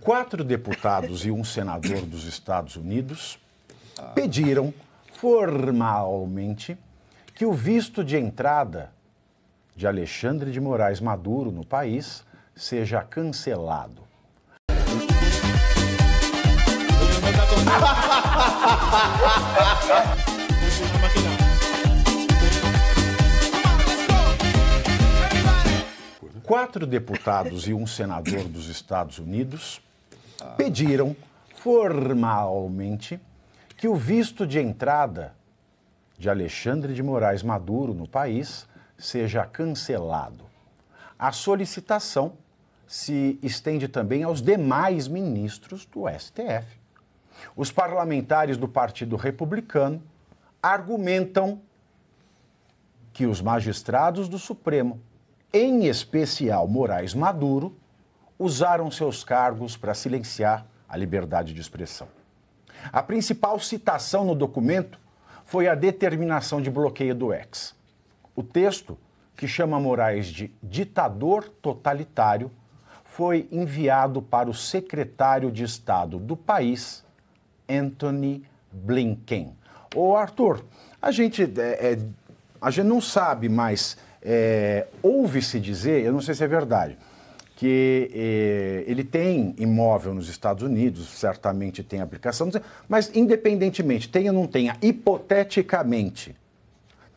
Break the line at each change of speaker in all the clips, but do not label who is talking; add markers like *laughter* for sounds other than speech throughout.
Quatro deputados e um senador dos Estados Unidos pediram formalmente que o visto de entrada de Alexandre de Moraes Maduro no país seja cancelado. *laughs* quatro deputados e um senador dos Estados Unidos pediram formalmente que o visto de entrada de Alexandre de Moraes Maduro no país seja cancelado. A solicitação se estende também aos demais ministros do STF. Os parlamentares do Partido Republicano argumentam que os magistrados do Supremo em especial Moraes Maduro, usaram seus cargos para silenciar a liberdade de expressão. A principal citação no documento foi a determinação de bloqueio do ex. O texto, que chama Moraes de ditador totalitário, foi enviado para o secretário de Estado do país, Anthony Blinken. Ô Arthur, a gente, é, é, a gente não sabe mais é, Ouve-se dizer, eu não sei se é verdade, que é, ele tem imóvel nos Estados Unidos, certamente tem aplicação, mas independentemente, tenha ou não tenha, hipoteticamente,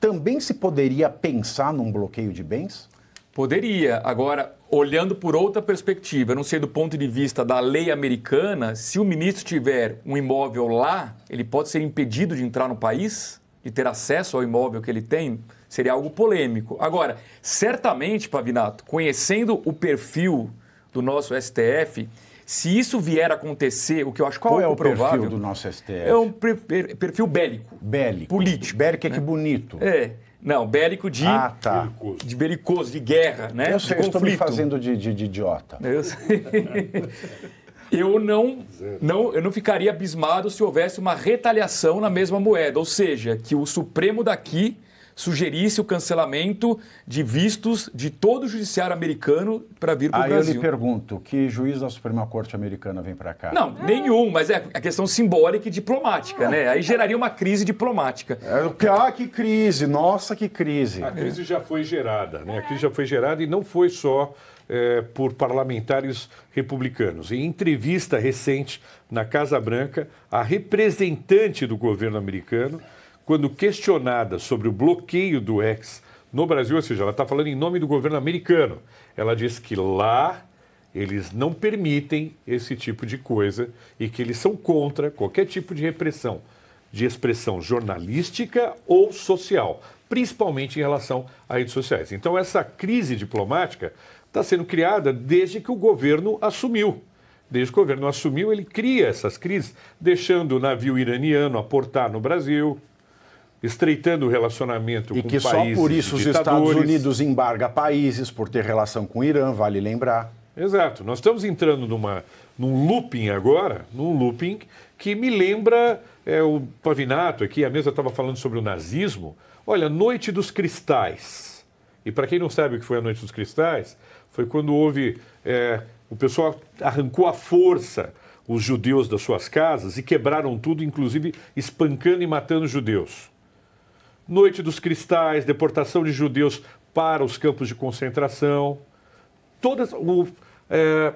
também se poderia pensar num bloqueio de
bens? Poderia. Agora, olhando por outra perspectiva, eu não sei do ponto de vista da lei americana, se o ministro tiver um imóvel lá, ele pode ser impedido de entrar no país, de ter acesso ao imóvel que ele tem? Seria algo polêmico. Agora, certamente, Pavinato, conhecendo o perfil do nosso STF, se isso vier a acontecer, o que eu acho Qual pouco é o provável, perfil do
nosso STF? É um
perfil bélico. Bélico. Político. Bélico é que né? bonito. É. Não, bélico de, ah, tá. belicoso. de belicoso, de guerra, né? Eu, sei, de eu estou me fazendo
de, de, de idiota. *laughs*
Eu sei. eu não, não, eu não ficaria abismado se houvesse uma retaliação na mesma moeda, ou seja, que o Supremo daqui sugerisse o cancelamento de vistos de todo o judiciário americano para vir para o Brasil. Aí eu lhe pergunto, que juiz
da Suprema Corte
americana vem para cá? Não, é. nenhum, mas é a questão simbólica e diplomática, é. né? Aí geraria uma crise diplomática. É, ah, que crise! Nossa, que crise! A crise
já foi gerada, né? A crise já foi gerada e não foi só... É, por parlamentares republicanos. Em entrevista recente na Casa Branca, a representante do governo americano quando questionada sobre o bloqueio do ex no Brasil, ou seja, ela está falando em nome do governo americano. Ela diz que lá eles não permitem esse tipo de coisa e que eles são contra qualquer tipo de repressão, de expressão jornalística ou social, principalmente em relação a redes sociais. Então, essa crise diplomática está sendo criada desde que o governo assumiu. Desde que o governo assumiu, ele cria essas crises, deixando o navio iraniano aportar no Brasil, estreitando o relacionamento e com países E que só por isso os Estados Unidos
embarga países por ter relação com o Irã, vale lembrar.
Exato. Nós estamos entrando numa, num looping agora, num looping que me lembra é, o Pavinato aqui, a mesa estava falando sobre o nazismo. Olha, Noite dos Cristais. E para quem não sabe o que foi a Noite dos Cristais, foi quando houve. É, o pessoal arrancou à força os judeus das suas casas e quebraram tudo, inclusive espancando e matando judeus. Noite dos Cristais, deportação de judeus para os campos de concentração, todas o, é,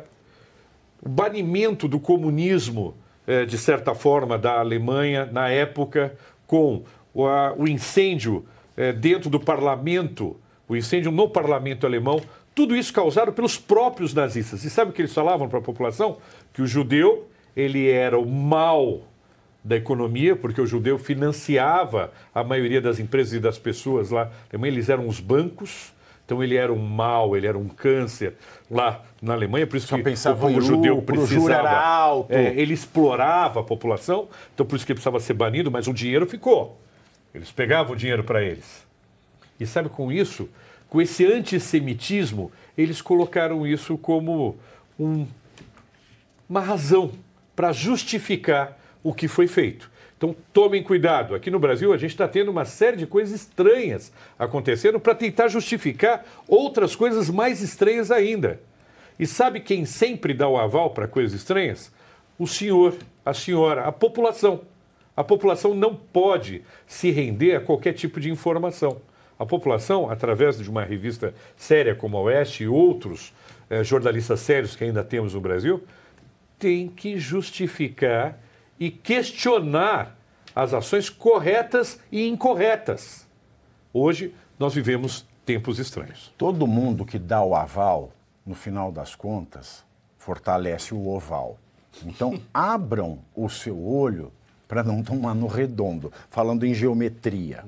banimento do comunismo, é, de certa forma, da Alemanha na época, com o, a, o incêndio é, dentro do parlamento, o incêndio no parlamento alemão, tudo isso causado pelos próprios nazistas. E sabe o que eles falavam para a população? Que o judeu ele era o mal da economia, porque o judeu financiava a maioria das empresas e das pessoas lá. Também eles eram os bancos. Então ele era um mal, ele era um câncer lá na Alemanha, por isso Só que pensava o povo judeu precisava. Era alto. É, ele explorava a população, então por isso que precisava ser banido, mas o dinheiro ficou. Eles pegavam o dinheiro para eles. E sabe com isso, com esse antissemitismo, eles colocaram isso como um, uma razão para justificar o que foi feito. Então tomem cuidado. Aqui no Brasil a gente está tendo uma série de coisas estranhas acontecendo para tentar justificar outras coisas mais estranhas ainda. E sabe quem sempre dá o aval para coisas estranhas? O senhor, a senhora, a população. A população não pode se render a qualquer tipo de informação. A população, através de uma revista séria como a Oeste e outros eh, jornalistas sérios que ainda temos no Brasil, tem que justificar e questionar as ações corretas e incorretas. Hoje nós vivemos
tempos estranhos. Todo mundo que dá o aval, no final das contas, fortalece o oval. Então *laughs* abram o seu olho para não tomar no redondo, falando em geometria.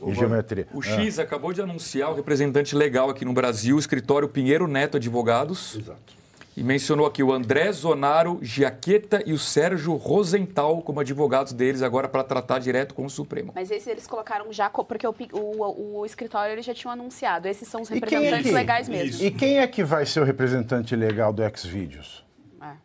O, o, geometria. o ah. X
ah. acabou de anunciar o representante legal aqui no Brasil, o escritório Pinheiro Neto Advogados. Exato e mencionou aqui o André Zonaro Giaqueta e o Sérgio Rosenthal como advogados deles agora para tratar direto com o Supremo.
Mas esses eles colocaram já, porque o, o, o escritório eles já tinham anunciado. Esses são os representantes é legais mesmo. E
quem é que vai ser o representante legal do Xvideos? Videos? É. Boa Eu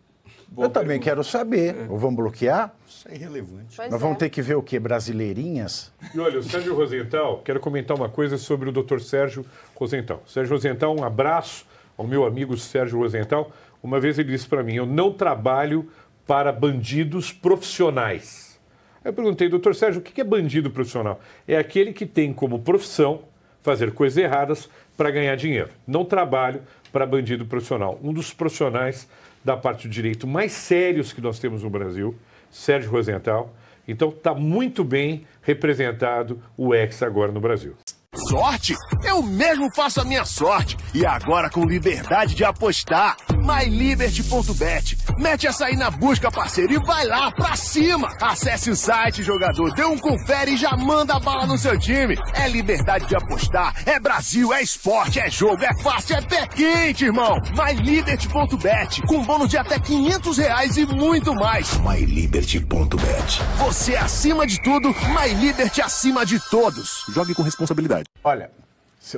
pergunta. também quero saber. É. Ou bloquear?
Isso é irrelevante. Pois Nós vamos é. ter
que ver o quê? Brasileirinhas?
E olha, o Sérgio Rosenthal, quero comentar uma
coisa sobre o Dr. Sérgio
Rosenthal. Sérgio Rosenthal, um abraço ao meu amigo Sérgio Rosenthal. Uma vez ele disse para mim: Eu não trabalho para bandidos profissionais. Eu perguntei, doutor Sérgio, o que é bandido profissional? É aquele que tem como profissão fazer coisas erradas para ganhar dinheiro. Não trabalho para bandido profissional. Um dos profissionais da parte do direito mais sérios que nós temos no Brasil, Sérgio Rosenthal. Então está muito bem representado o ex agora no Brasil.
Sorte? Eu mesmo faço a minha sorte. E agora com liberdade de apostar myliberty.bet. Mete essa aí na busca, parceiro, e vai lá pra cima. Acesse o site, jogador, dê um confere e já manda a bala no seu time. É liberdade de apostar, é Brasil, é esporte, é jogo, é fácil, é pé quente, irmão. myliberty.bet, com bônus de até 500 reais e muito mais. myliberty.bet. Você é acima de tudo, MyLiberty é acima de todos. Jogue com responsabilidade. Olha,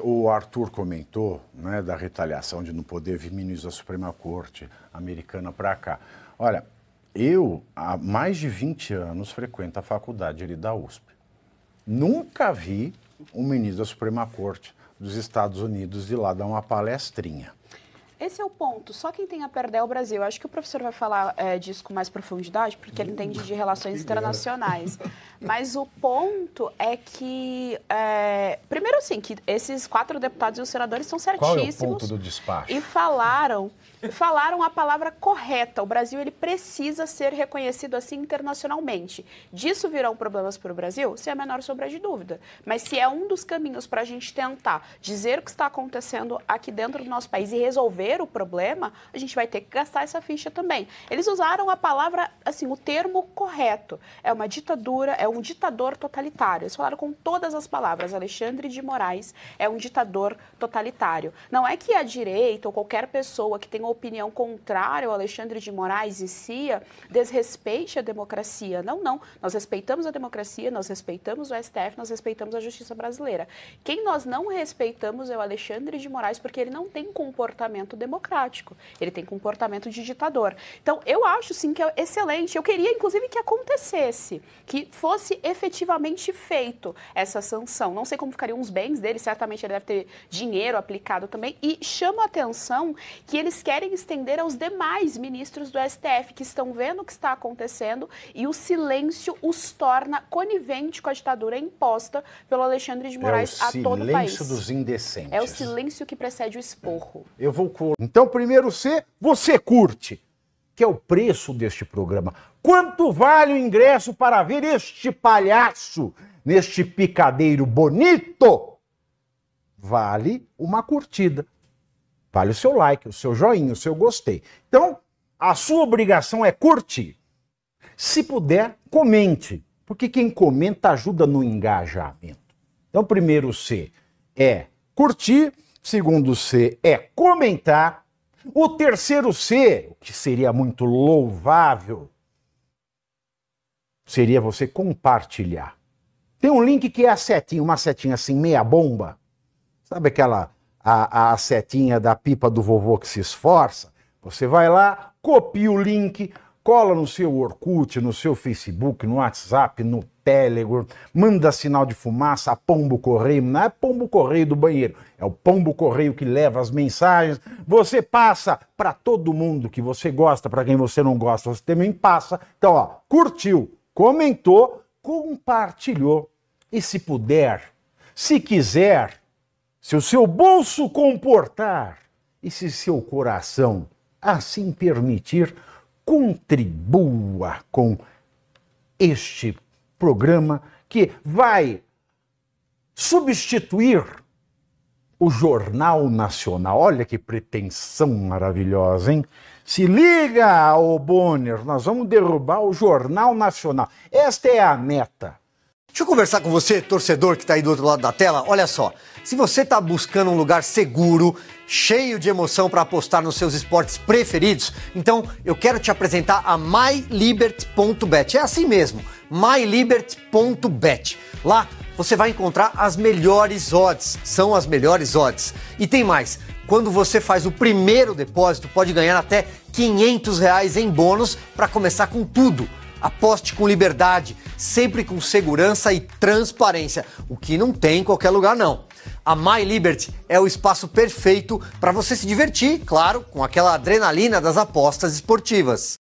o Arthur comentou né, da retaliação de não poder vir ministro da Suprema Corte americana para cá. Olha, eu há mais de 20 anos frequento a faculdade ali da USP. Nunca vi um ministro da Suprema Corte dos Estados Unidos ir lá dar uma palestrinha.
Esse é o ponto. Só quem tem a perder é o Brasil. Eu acho que o professor vai falar é, disso com mais profundidade, porque ele entende de relações internacionais. *laughs* Mas o ponto é que, é, primeiro, assim, que esses quatro deputados e os senadores são certíssimos. Qual é o ponto do despacho? E falaram, falaram a palavra correta. O Brasil ele precisa ser reconhecido assim internacionalmente. Disso virão problemas para o Brasil, sem é a menor sobra de dúvida. Mas se é um dos caminhos para a gente tentar dizer o que está acontecendo aqui dentro do nosso país e resolver resolver o problema, a gente vai ter que gastar essa ficha também. Eles usaram a palavra, assim, o termo correto. É uma ditadura, é um ditador totalitário. Eles falaram com todas as palavras. Alexandre de Moraes é um ditador totalitário. Não é que a direita ou qualquer pessoa que tenha opinião contrária ao Alexandre de Moraes e CIA desrespeite a democracia. Não, não. Nós respeitamos a democracia, nós respeitamos o STF, nós respeitamos a justiça brasileira. Quem nós não respeitamos é o Alexandre de Moraes porque ele não tem comportamento comportamento democrático, ele tem comportamento de ditador. Então, eu acho sim que é excelente. Eu queria, inclusive, que acontecesse, que fosse efetivamente feito essa sanção. Não sei como ficariam os bens dele, certamente ele deve ter dinheiro aplicado também. E chama a atenção que eles querem estender aos demais ministros do STF que estão vendo o que está acontecendo e o silêncio os torna conivente com a ditadura imposta pelo Alexandre de é Moraes é a todo o país. É o silêncio
dos indecentes.
É o silêncio que precede o esporro.
Eu vou for. Então, primeiro C, você curte, que é o preço deste programa. Quanto vale o ingresso para ver este palhaço neste picadeiro bonito? Vale uma curtida. Vale o seu like, o seu joinha, o seu gostei. Então, a sua obrigação é curtir. Se puder, comente, porque quem comenta ajuda no engajamento. Então, primeiro C é curtir Segundo C é comentar. O terceiro C, o que seria muito louvável, seria você compartilhar. Tem um link que é a setinha, uma setinha assim, meia bomba. Sabe aquela a, a setinha da pipa do vovô que se esforça? Você vai lá, copia o link, cola no seu Orkut, no seu Facebook, no WhatsApp, no Telegram, manda sinal de fumaça a pombo correio, não é pombo correio do banheiro, é o pombo correio que leva as mensagens. Você passa para todo mundo que você gosta, para quem você não gosta, você também passa. Então, ó, curtiu, comentou, compartilhou. E se puder, se quiser, se o seu bolso comportar e se seu coração assim permitir, contribua com este programa que vai substituir o Jornal Nacional. Olha que pretensão maravilhosa, hein? Se liga, ô Bonner, nós vamos derrubar o Jornal Nacional. Esta é a meta. Deixa eu conversar com você, torcedor que está aí do outro lado da tela. Olha só, se você está buscando um lugar seguro,
cheio de emoção para apostar nos seus esportes preferidos, então eu quero te apresentar a mylibert.bet. É assim mesmo, mylibert.bet. Lá você vai encontrar as melhores odds, são as melhores odds. E tem mais, quando você faz o primeiro depósito, pode ganhar até 500 reais em bônus para começar com tudo. Aposte com liberdade, sempre com segurança e transparência, o que não tem em qualquer lugar não. A My Liberty é o espaço perfeito para você se divertir, claro, com aquela adrenalina das apostas esportivas.